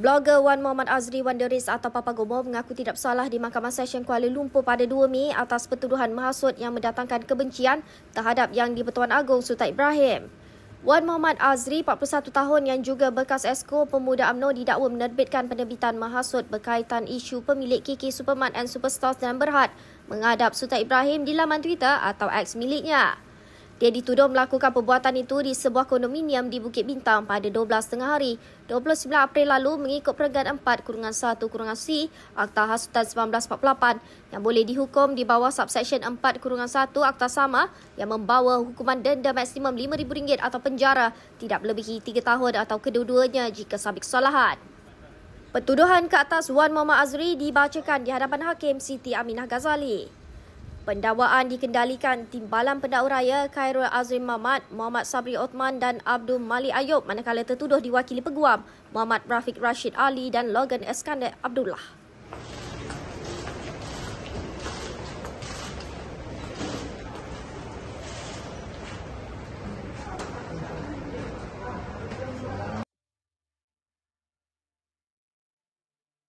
Blogger Wan Muhammad Azri Wanderis atau Papa Gomo mengaku tidak bersalah di Mahkamah Session Kuala Lumpur pada 2 Mei atas pertuduhan mahasud yang mendatangkan kebencian terhadap Yang di-Pertuan Agong Sultan Ibrahim. Wan Muhammad Azri, 41 tahun yang juga bekas esko pemuda UMNO didakwa menerbitkan penerbitan mahasud berkaitan isu pemilik Kiki Superman and Superstars dan Berhad menghadap Sultan Ibrahim di laman Twitter atau X miliknya. Dia dituduh melakukan perbuatan itu di sebuah kondominium di Bukit Bintang pada 12.30 hari. 29 April lalu mengikut peregat 4 kurungan 1 kurungan C Akta Hasutan 1948 yang boleh dihukum di bawah subsection 4 kurungan 1 Akta Sama yang membawa hukuman denda maksimum RM5,000 atau penjara tidak melebihi 3 tahun atau kedua-duanya jika sabik solahan. Pertuduhan ke atas Wan Muhammad Azri dibacakan di hadapan Hakim Siti Aminah Ghazali. Pendawaan dikendalikan Timbalan Pendakwa Raya Khairul Azrim Mahmat, Muhammad Sabri Othman dan Abdul Malik Ayub manakala tertuduh diwakili peguam Muhammad Rafiq Rashid Ali dan Logan Eskandar Abdullah.